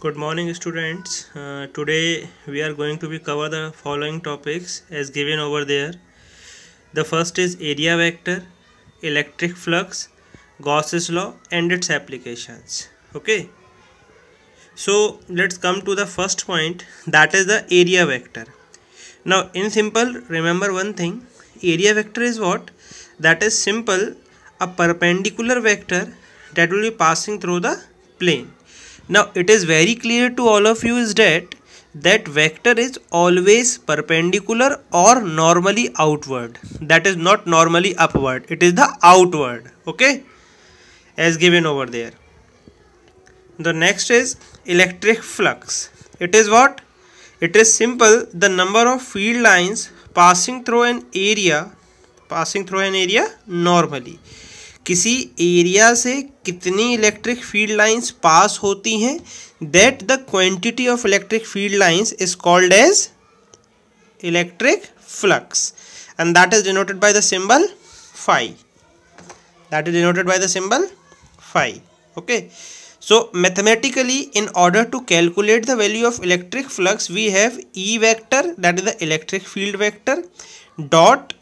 good morning students uh, today we are going to be cover the following topics as given over there the first is area vector electric flux gauss's law and its applications okay so let's come to the first point that is the area vector now in simple remember one thing area vector is what that is simple a perpendicular vector that will be passing through the plane now it is very clear to all of you is that that vector is always perpendicular or normally outward that is not normally upward it is the outward okay as given over there the next is electric flux it is what it is simple the number of field lines passing through an area passing through an area normally किसी area से कितनी electric field lines pass होती हैं that the quantity of electric field lines is called as electric flux and that is denoted by the symbol phi that is denoted by the symbol phi okay so mathematically in order to calculate the value of electric flux we have E vector that is the electric field vector dot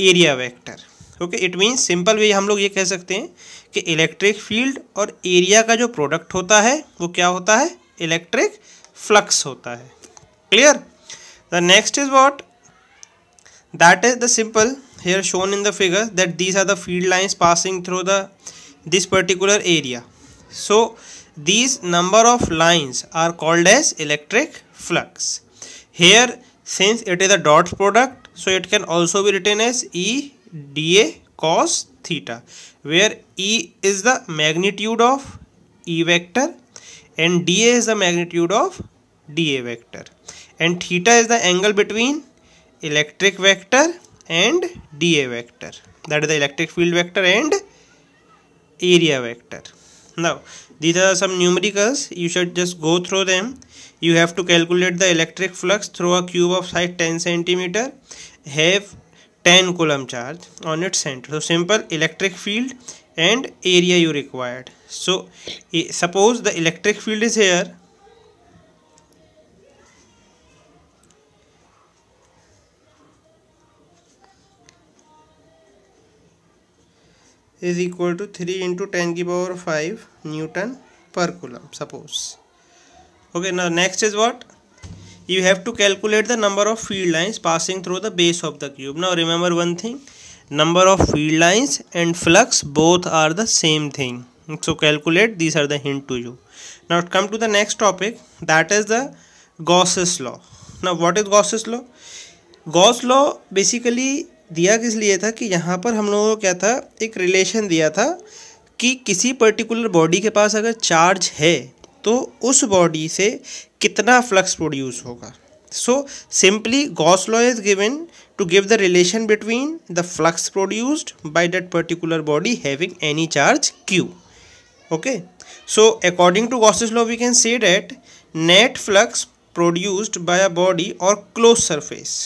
area vector okay it means simple वे हम लोग ये कह सकते हैं कि electric field और area का जो प्रोडक्ट होता है वो क्या होता है इलेक्ट्रिक फ्लक्स होता है clear the next is what that is the simple here shown in the figure that these are the field lines passing through the this particular area so these number of lines are called as electric flux here since it is a dot product so it can also be written as E dA cos theta where E is the magnitude of E vector and dA is the magnitude of dA vector and theta is the angle between electric vector and dA vector that is the electric field vector and area vector now these are some numericals you should just go through them you have to calculate the electric flux through a cube of size 10 centimeter have 10 coulomb charge on its center so simple electric field and area you required so suppose the electric field is here is equal to 3 into 10 to the power 5 newton per coulomb suppose okay now next is what you have to calculate the number of field lines passing through the base of the cube now remember one thing number of field lines and flux both are the same thing so calculate these are the hint to you now come to the next topic that is the gauss's law now what is gauss's law Gauss law basically दिया किस लिए था कि यहाँ पर हम लोगों को क्या था एक रिलेशन दिया था कि किसी पर्टिकुलर बॉडी के पास अगर चार्ज है तो उस बॉडी से कितना फ्लक्स प्रोड्यूस होगा so simply Gauss law is given to give the relation between the flux produced by that particular body having any charge Q okay so according to Gauss law we can see that net flux produced by a body और closed surface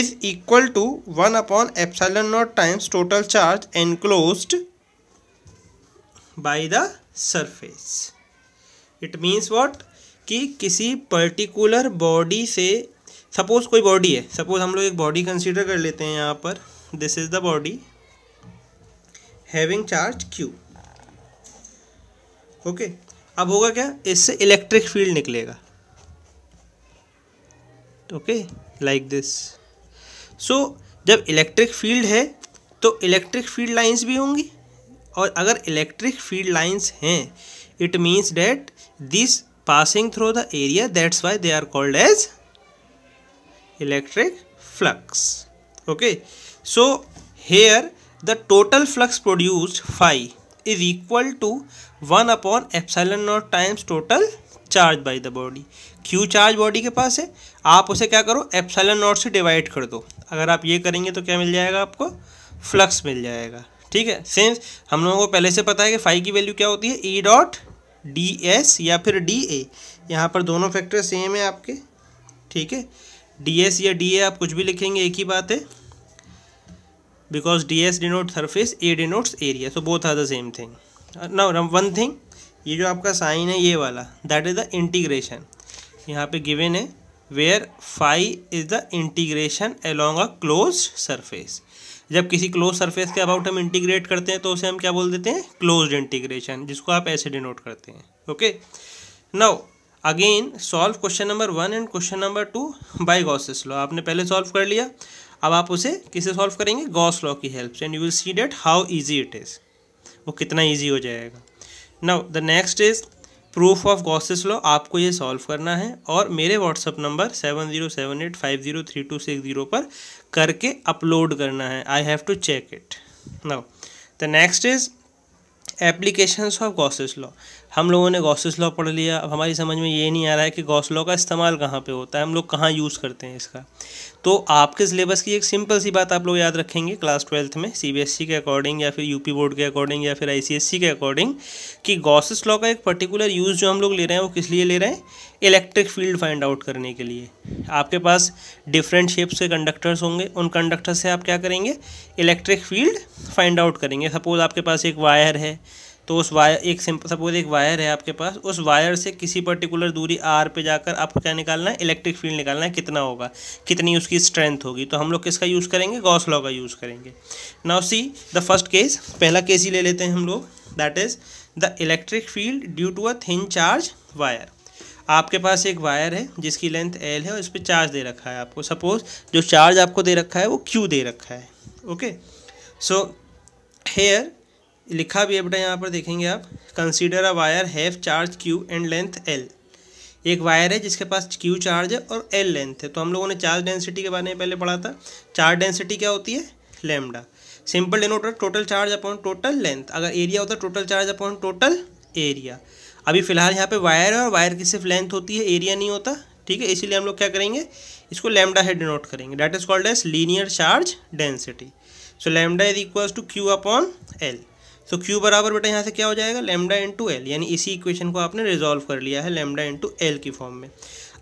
is equal to one upon epsilon naught times total charge enclosed by the surface it means what कि किसी particular body से suppose कोई body है suppose हम लोग एक body consider कर लेते हैं यहाँ पर this is the body having charge Q okay अब होगा क्या इससे इलेक्ट्रिक फील्ड निकलेगा ओके लाइक दिस सो जब इलेक्ट्रिक फील्ड है तो इलेक्ट्रिक फील्ड लाइंस भी होंगी और अगर इलेक्ट्रिक फील्ड लाइंस हैं it means that this passing through the area that's why they are called as electric flux okay so here the total flux produced phi is equal to 1 upon epsilon naught times total charge by the body Q charge body के पास है आप उसे क्या करो epsilon not से divide कर दो अगर आप ये करेंगे तो क्या मिल जाएगा आपको फ्लक्स मिल जाएगा ठीक है सिंस हम लोगों को पहले से पता है कि फाइव की वैल्यू क्या होती है E e dot D S या फिर डी ए यहाँ पर दोनों फैक्टर सेम है आपके ठीक है डी एस या डी ए आप कुछ भी लिखेंगे एक ही बात है because D S denote surface A denotes area so both are the same thing no one thing ये जो आपका साइन है ये वाला दैट इज़ द इंटीग्रेशन यहाँ पे गिवेन है where phi is the integration along a closed surface जब किसी क्लोज सरफेस के अबाउट हम इंटीग्रेट करते हैं तो उसे हम क्या बोल देते हैं क्लोज इंटीग्रेशन जिसको आप ऐसे डिनोट करते हैं okay now again solve question number one and question number two by Gauss's law आपने पहले सॉल्व कर लिया अब आप उसे किसे सॉल्व करेंगे गॉस लॉ की हेल्प से and you will see that how easy it is वो कितना ईजी हो जाएगा now the next is proof of Gauss's law आपको ये सॉल्व करना है और मेरे WhatsApp number seven zero seven eight five zero three two six zero पर करके अपलोड करना है I have to check it now the next is applications of Gauss's law हम लोगों ने गॉसिस लॉ पढ़ लिया अब हमारी समझ में ये नहीं आ रहा है कि गॉस लॉ का इस्तेमाल कहाँ पे होता है हम लोग कहाँ यूज़ करते हैं इसका तो आपके सिलेबस की एक सिंपल सी बात आप लोग याद रखेंगे क्लास ट्वेल्थ में सीबीएसई e के अकॉर्डिंग या फिर यूपी बोर्ड के अकॉर्डिंग या फिर आईसीएसई e के अकॉर्डिंग कि गॉसेस लॉ का एक पर्टिकुलर यूज़ जो हम लोग ले रहे हैं वो किस लिए ले रहे हैं इलेक्ट्रिक फील्ड फाइंड आउट करने के लिए आपके पास डिफरेंट शेप्स के कंडक्टर्स होंगे उन कंडक्टर से आप क्या करेंगे इलेक्ट्रिक फील्ड फाइंड आउट करेंगे सपोज आपके पास एक वायर है तो उस वायर एक सिंपल सपोज एक वायर है आपके पास उस वायर से किसी पर्टिकुलर दूरी आर पे जाकर आपको क्या निकालना है इलेक्ट्रिक फील्ड निकालना है कितना होगा कितनी उसकी स्ट्रेंथ होगी तो हम लोग किसका यूज़ करेंगे गॉस लॉ का यूज़ करेंगे now see the first case पहला केस ही ले लेते हैं हम लोग that is the electric field due to a thin charge wire आपके पास एक वायर है जिसकी लेंथ एल है और इस पर चार्ज दे रखा है आपको सपोज जो चार्ज आपको दे रखा है वो क्यू दे रखा है ओके सो हेयर लिखा भी है बेटा यहाँ पर देखेंगे आप consider a wire have charge Q and length L एक वायर है जिसके पास क्यू चार्ज है और एल लेंथ है तो हम लोगों ने चार्ज डेंसिटी के बारे में पहले पढ़ा था चार्ज डेंसिटी क्या होती है lambda simple denotes total charge upon total length अगर एरिया होता है total charge upon total area अभी फिलहाल यहाँ पे वायर है और वायर की सिर्फ लेंथ होती है एरिया नहीं होता ठीक है इसीलिए हम लोग क्या करेंगे इसको लेमडा है डिनोट करेंगे that is called as linear charge density so lambda is equals to Q upon L so Q बराबर बेटा यहाँ से क्या हो जाएगा लेमडा इंटू एल यानी इसी इक्वेशन को आपने रिजोल्व कर लिया है लेमडा इंटू एल की फॉर्म में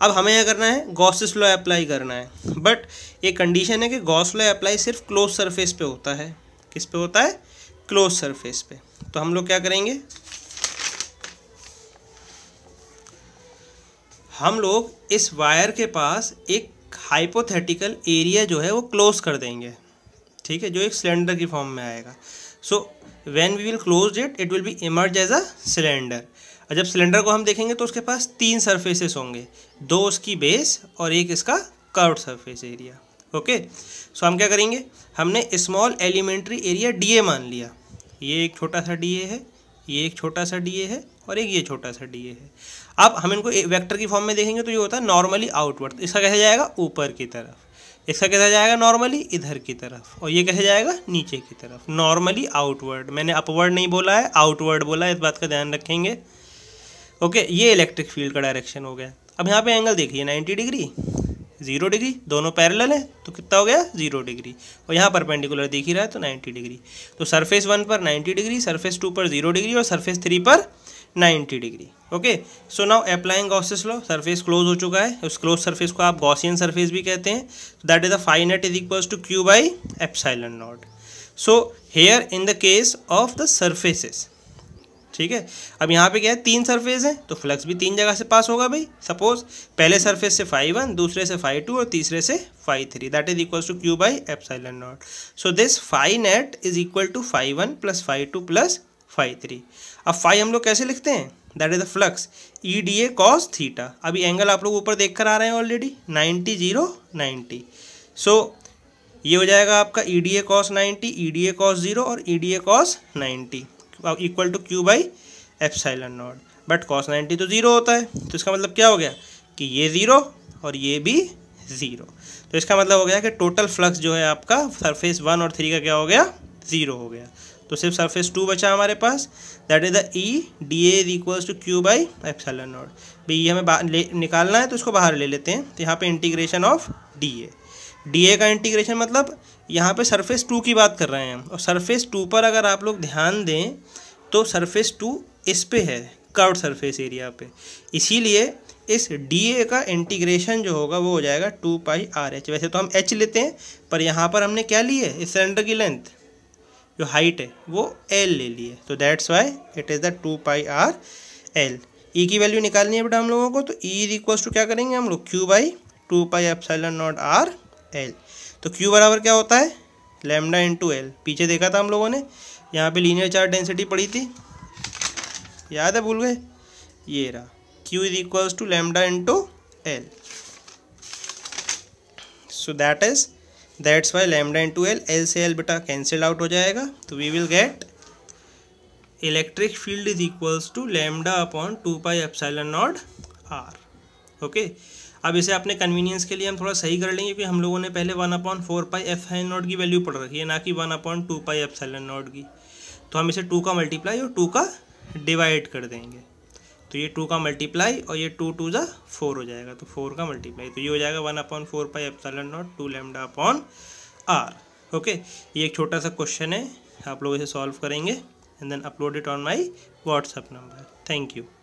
अब हमें यह करना है गॉसिस लॉ अप्लाई करना है बट ये कंडीशन है कि गॉस लॉ अप्लाई सिर्फ क्लोज सरफेस पे होता है किस पे होता है क्लोज सरफेस पे तो हम लोग क्या करेंगे हम लोग इस वायर के पास एक हाइपोथेटिकल एरिया जो है वो क्लोज कर देंगे ठीक है जो एक सिलेंडर की फॉर्म में आएगा so when we will close it it will be emerge as a cylinder और जब सिलेंडर को हम देखेंगे तो उसके पास तीन सरफेसेस होंगे दो उसकी बेस और एक इसका curve surface area okay so हम क्या करेंगे हमने स्मॉल एलिमेंट्री एरिया डी मान लिया ये एक छोटा सा डी है ये एक छोटा सा डी है और एक ये छोटा सा डी है अब हम इनको वेक्टर की फॉर्म में देखेंगे तो ये होता है नॉर्मली आउटवर्ड इसका कैसे जाएगा ऊपर की तरफ इसका कैसा जाएगा नॉर्मली इधर की तरफ और ये कैसे जाएगा नीचे की तरफ नॉर्मली आउटवर्ड मैंने अपवर्ड नहीं बोला है आउटवर्ड बोला है इस बात का ध्यान रखेंगे ओके ये इलेक्ट्रिक फील्ड का डायरेक्शन हो गया अब यहाँ पे एंगल देखिए 90 डिग्री जीरो डिग्री दोनों पैरल है तो कितना हो गया जीरो डिग्री और यहाँ पर पेंडिकुलर दिख ही रहा है तो नाइन्टी डिग्री तो सरफेस वन पर नाइन्टी डिग्री सरफेस टू पर जीरो डिग्री और सरफेस थ्री पर 90 degree okay so now applying Gauss's law surface closed हो चुका है उस क्लोज सरफेस को आप गॉसियन सरफेस भी कहते हैं that is the phi net is equals to q by epsilon naught so here in the case of the surfaces ठीक है अब यहाँ पे क्या है तीन सरफेस हैं तो फ्लक्स भी तीन जगह से पास होगा भाई सपोज पहले सरफेस से फाइव वन दूसरे से फाइव टू और तीसरे से phi three that is equal to q by epsilon naught so this phi net is equal to phi one plus phi two plus phi three अब phi हम लोग कैसे लिखते हैं that is the flux E d A cos theta अभी angle आप लोग ऊपर देख कर आ रहे हैं already ninety zero ninety so ये हो जाएगा आपका E d A cos ninety E d A cos zero और E d A cos ninety equal to q by F epsilon naught but cos ninety तो ज़ीरो होता है तो इसका मतलब क्या हो गया कि ये ज़ीरो और ये भी ज़ीरो तो इसका मतलब हो गया कि टोटल फ्लक्स जो है आपका सरफेस वन और थ्री का क्या हो गया ज़ीरो हो गया तो सिर्फ सरफेस टू बचा हमारे पास that is the E d edge equals to q by N naught भाई ये हमें निकालना है तो इसको बाहर ले लेते हैं तो यहाँ पे integration of d A d A का इंटीग्रेशन मतलब यहाँ पे सरफेस टू की बात कर रहे हैं और सरफेस टू पर अगर आप लोग ध्यान दें तो सरफेस टू इस पे है कर्व सरफेस एरिया पे इसीलिए इस डी ए का इंटीग्रेशन जो होगा वो हो जाएगा टू पाई आर एच वैसे तो हम एच लेते हैं पर यहाँ पर हमने क्या ली है इस सिलेंडर की लेंथ जो हाइट है वो एल ले ली है तो that's why it is the two pi r l E की वैल्यू निकालनी है बेटा हम लोगों को तो ई इज इक्वल्स टू क्या करेंगे हम लोग q by two pi epsilon naught r l तो क्यू बराबर क्या होता है लेमडा इंटू एल पीछे देखा था हम लोगों ने यहाँ पे लीनियर चार्ज डेंसिटी पड़ी थी याद है भूल गए ये रहा q is equals to lambda into l so that is that's why lambda to l l से एल बेटा कैंसिल आउट हो जाएगा तो we will get electric field is equals to lambda upon two pi epsilon naught r okay अब इसे अपने convenience के लिए हम थोड़ा सही कर लेंगे क्योंकि हम लोगों ने पहले one upon four pi F I naught की वैल्यू पढ़ रखी है ना कि one upon two pi F naught की तो हम इसे टू का मल्टीप्लाई और टू का डिवाइड कर देंगे तो ये टू का मल्टीप्लाई और ये टू टू ज़ा फोर हो जाएगा तो फोर का मल्टीप्लाई तो ये हो जाएगा one upon four pi epsilon naught two lambda upon r okay ये एक छोटा सा क्वेश्चन है आप लोग इसे सॉल्व करेंगे and then upload it on my WhatsApp number thank you